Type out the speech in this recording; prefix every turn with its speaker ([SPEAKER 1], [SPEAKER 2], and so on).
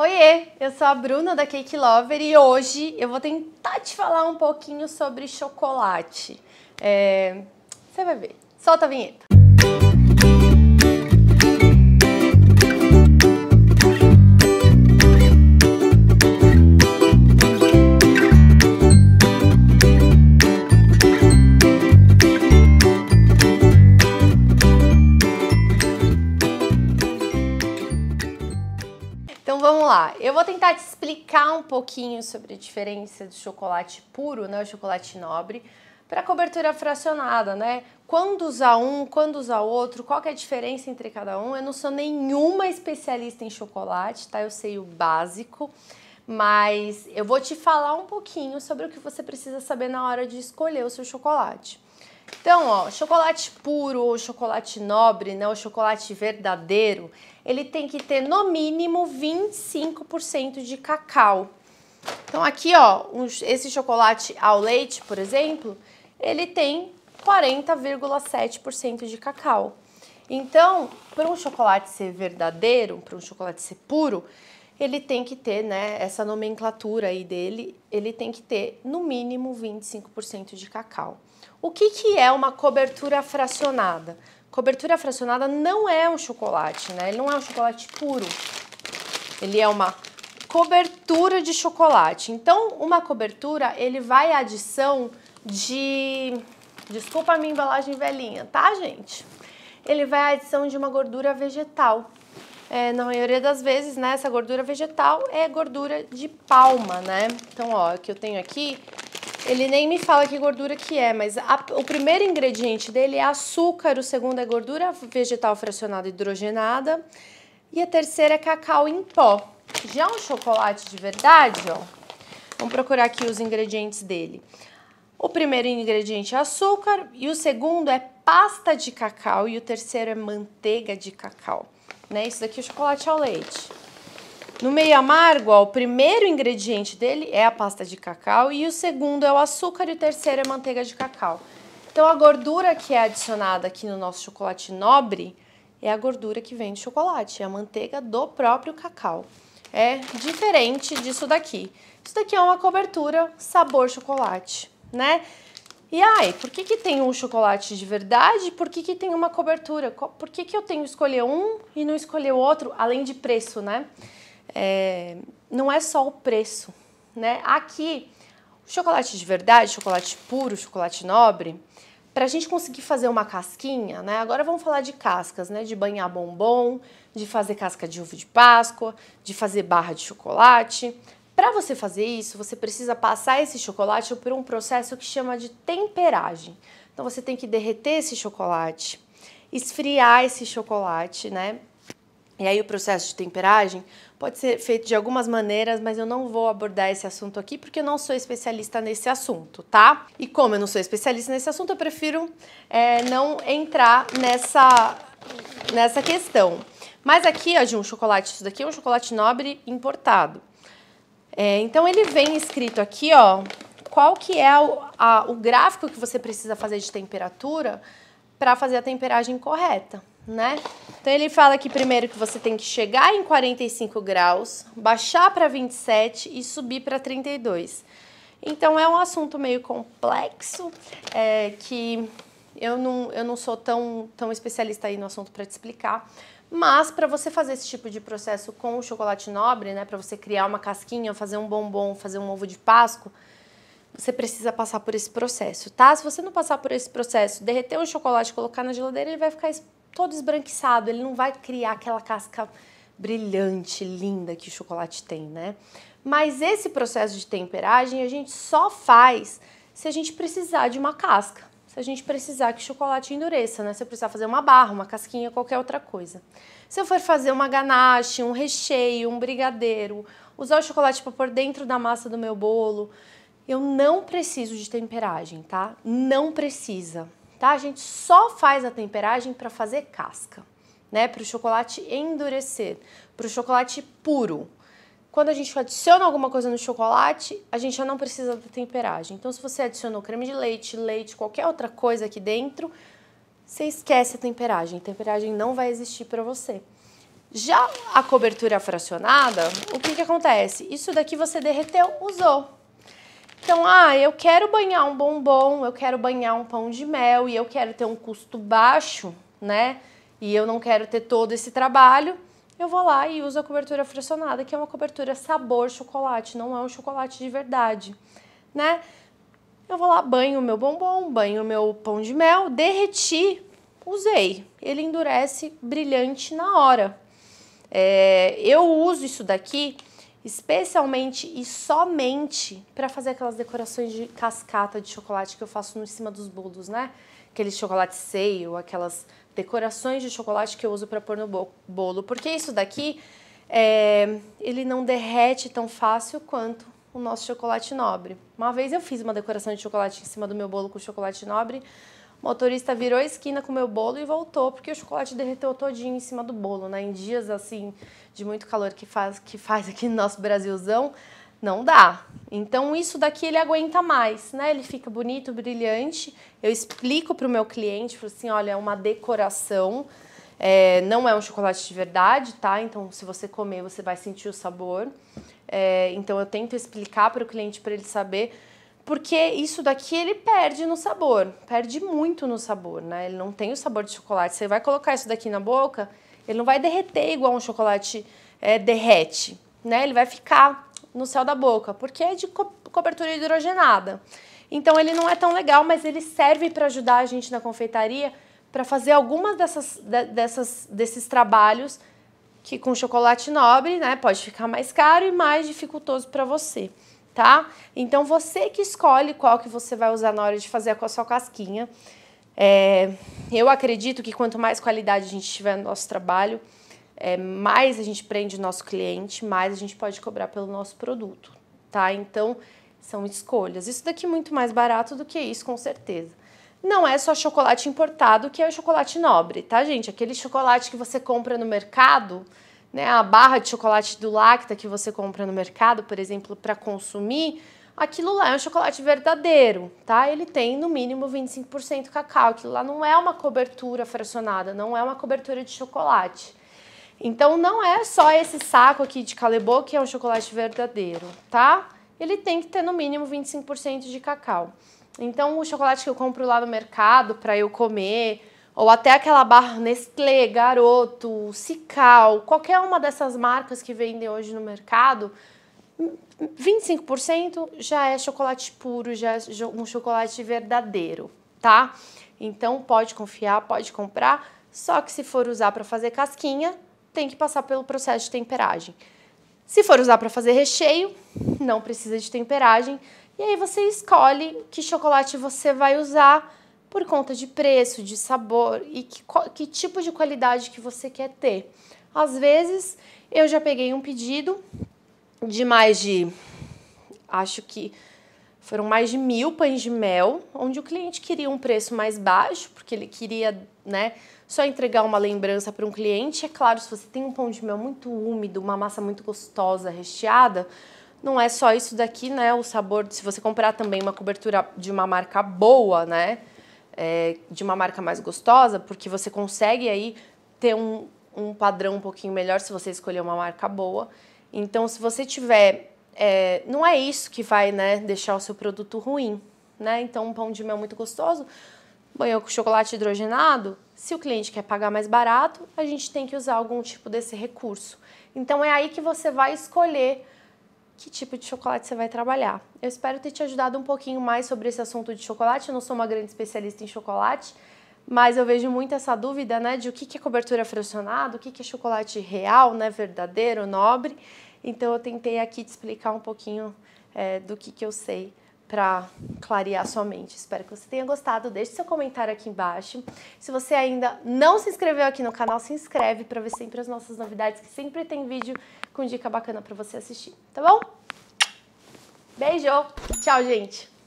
[SPEAKER 1] Oiê, eu sou a Bruna da Cake Lover e hoje eu vou tentar te falar um pouquinho sobre chocolate. É... Você vai ver. Solta a vinheta. tentar te explicar um pouquinho sobre a diferença do chocolate puro, né, o chocolate nobre, para cobertura fracionada, né? Quando usar um, quando usar outro, qual é a diferença entre cada um? Eu não sou nenhuma especialista em chocolate, tá? Eu sei o básico, mas eu vou te falar um pouquinho sobre o que você precisa saber na hora de escolher o seu chocolate. Então, ó, chocolate puro ou chocolate nobre, né, o chocolate verdadeiro, ele tem que ter no mínimo 25% de cacau. Então aqui, ó, um, esse chocolate ao leite, por exemplo, ele tem 40,7% de cacau. Então, para um chocolate ser verdadeiro, para um chocolate ser puro, ele tem que ter, né, essa nomenclatura aí dele, ele tem que ter no mínimo 25% de cacau. O que, que é uma cobertura fracionada? Cobertura fracionada não é um chocolate, né? Ele não é um chocolate puro. Ele é uma cobertura de chocolate. Então, uma cobertura, ele vai à adição de... Desculpa a minha embalagem velhinha, tá, gente? Ele vai à adição de uma gordura vegetal. É, na maioria das vezes, né, essa gordura vegetal é gordura de palma, né? Então, ó, o que eu tenho aqui, ele nem me fala que gordura que é, mas a, o primeiro ingrediente dele é açúcar, o segundo é gordura vegetal fracionada hidrogenada e a terceira é cacau em pó. Já um chocolate de verdade, ó, vamos procurar aqui os ingredientes dele. O primeiro ingrediente é açúcar e o segundo é pasta de cacau e o terceiro é manteiga de cacau né? Isso daqui é o chocolate ao leite. No meio amargo, ó, o primeiro ingrediente dele é a pasta de cacau e o segundo é o açúcar e o terceiro é a manteiga de cacau. Então a gordura que é adicionada aqui no nosso chocolate nobre é a gordura que vem de chocolate, é a manteiga do próprio cacau. É diferente disso daqui. Isso daqui é uma cobertura sabor chocolate, né? E ai, por que, que tem um chocolate de verdade? Por que, que tem uma cobertura? Por que, que eu tenho que escolher um e não escolher o outro? Além de preço, né? É, não é só o preço, né? Aqui, chocolate de verdade, chocolate puro, chocolate nobre, para a gente conseguir fazer uma casquinha, né? Agora vamos falar de cascas, né? De banhar bombom, de fazer casca de ovo de Páscoa, de fazer barra de chocolate. Para você fazer isso, você precisa passar esse chocolate por um processo que chama de temperagem. Então você tem que derreter esse chocolate, esfriar esse chocolate, né? E aí o processo de temperagem pode ser feito de algumas maneiras, mas eu não vou abordar esse assunto aqui porque eu não sou especialista nesse assunto, tá? E como eu não sou especialista nesse assunto, eu prefiro é, não entrar nessa, nessa questão. Mas aqui, ó, de um chocolate, isso daqui é um chocolate nobre importado. É, então ele vem escrito aqui, ó, qual que é a, o gráfico que você precisa fazer de temperatura para fazer a temperagem correta, né? Então ele fala aqui primeiro que você tem que chegar em 45 graus, baixar para 27 e subir para 32. Então é um assunto meio complexo, é, que eu não, eu não sou tão, tão especialista aí no assunto para te explicar. Mas para você fazer esse tipo de processo com o chocolate nobre, né, para você criar uma casquinha, fazer um bombom, fazer um ovo de Páscoa, você precisa passar por esse processo, tá? Se você não passar por esse processo, derreter o chocolate, e colocar na geladeira, ele vai ficar todo esbranquiçado, ele não vai criar aquela casca brilhante, linda que o chocolate tem, né? Mas esse processo de temperagem a gente só faz se a gente precisar de uma casca a gente precisar que o chocolate endureça, né? Se eu precisar fazer uma barra, uma casquinha, qualquer outra coisa. Se eu for fazer uma ganache, um recheio, um brigadeiro, usar o chocolate para pôr dentro da massa do meu bolo, eu não preciso de temperagem, tá? Não precisa, tá? A gente só faz a temperagem para fazer casca, né? Para o chocolate endurecer, para o chocolate puro quando a gente adiciona alguma coisa no chocolate, a gente já não precisa da temperagem. Então, se você adicionou creme de leite, leite, qualquer outra coisa aqui dentro, você esquece a temperagem. A temperagem não vai existir para você. Já a cobertura fracionada, o que, que acontece? Isso daqui você derreteu, usou. Então, ah, eu quero banhar um bombom, eu quero banhar um pão de mel e eu quero ter um custo baixo, né? E eu não quero ter todo esse trabalho eu vou lá e uso a cobertura fracionada, que é uma cobertura sabor chocolate, não é um chocolate de verdade, né? Eu vou lá, banho o meu bombom, banho o meu pão de mel, derreti, usei. Ele endurece brilhante na hora. É, eu uso isso daqui especialmente e somente para fazer aquelas decorações de cascata de chocolate que eu faço no cima dos bolos, né? Aquele chocolate seio, aquelas decorações de chocolate que eu uso para pôr no bolo, porque isso daqui é, ele não derrete tão fácil quanto o nosso chocolate nobre. Uma vez eu fiz uma decoração de chocolate em cima do meu bolo com chocolate nobre, o motorista virou a esquina com o meu bolo e voltou, porque o chocolate derreteu todinho em cima do bolo, né? Em dias assim de muito calor que faz, que faz aqui no nosso Brasilzão, não dá. Então isso daqui ele aguenta mais, né? Ele fica bonito, brilhante. Eu explico para o meu cliente, falo assim, olha, é uma decoração, é, não é um chocolate de verdade, tá? Então se você comer você vai sentir o sabor. É, então eu tento explicar para o cliente para ele saber, porque isso daqui ele perde no sabor, perde muito no sabor, né? Ele não tem o sabor de chocolate. Você vai colocar isso daqui na boca, ele não vai derreter igual um chocolate é, derrete, né? Ele vai ficar no céu da boca, porque é de co cobertura hidrogenada. Então ele não é tão legal, mas ele serve para ajudar a gente na confeitaria para fazer algumas dessas, de, dessas, desses trabalhos que com chocolate nobre, né, pode ficar mais caro e mais dificultoso para você, tá? Então você que escolhe qual que você vai usar na hora de fazer a sua casquinha. É, eu acredito que quanto mais qualidade a gente tiver no nosso trabalho, é, mais a gente prende nosso cliente, mais a gente pode cobrar pelo nosso produto, tá? Então, são escolhas. Isso daqui é muito mais barato do que isso, com certeza. Não é só chocolate importado que é o chocolate nobre, tá, gente? Aquele chocolate que você compra no mercado, né, a barra de chocolate do Lacta que você compra no mercado, por exemplo, para consumir, aquilo lá é um chocolate verdadeiro, tá? Ele tem no mínimo 25% cacau. Aquilo lá não é uma cobertura fracionada, não é uma cobertura de chocolate. Então não é só esse saco aqui de calebô que é um chocolate verdadeiro, tá? Ele tem que ter no mínimo 25% de cacau. Então o chocolate que eu compro lá no mercado para eu comer, ou até aquela barra Nestlé, Garoto, Cical, qualquer uma dessas marcas que vendem hoje no mercado, 25% já é chocolate puro, já é um chocolate verdadeiro, tá? Então pode confiar, pode comprar, só que se for usar para fazer casquinha, tem que passar pelo processo de temperagem. Se for usar para fazer recheio, não precisa de temperagem. E aí você escolhe que chocolate você vai usar por conta de preço, de sabor e que, que tipo de qualidade que você quer ter. Às vezes eu já peguei um pedido de mais de, acho que foram mais de mil pães de mel, onde o cliente queria um preço mais baixo, porque ele queria né, só entregar uma lembrança para um cliente. É claro, se você tem um pão de mel muito úmido, uma massa muito gostosa, recheada, não é só isso daqui, né? O sabor, se você comprar também uma cobertura de uma marca boa, né? É, de uma marca mais gostosa, porque você consegue aí ter um, um padrão um pouquinho melhor se você escolher uma marca boa. Então, se você tiver é, não é isso que vai né, deixar o seu produto ruim. Né? Então, um pão de mel muito gostoso, banhou com chocolate hidrogenado, se o cliente quer pagar mais barato, a gente tem que usar algum tipo desse recurso. Então, é aí que você vai escolher que tipo de chocolate você vai trabalhar. Eu espero ter te ajudado um pouquinho mais sobre esse assunto de chocolate. Eu não sou uma grande especialista em chocolate, mas eu vejo muito essa dúvida, né, de o que é cobertura fracionada, o que é chocolate real, né, verdadeiro, nobre. Então, eu tentei aqui te explicar um pouquinho é, do que, que eu sei para clarear sua mente. Espero que você tenha gostado. Deixe seu comentário aqui embaixo. Se você ainda não se inscreveu aqui no canal, se inscreve para ver sempre as nossas novidades, que sempre tem vídeo com dica bacana para você assistir, tá bom? Beijo. Tchau, gente.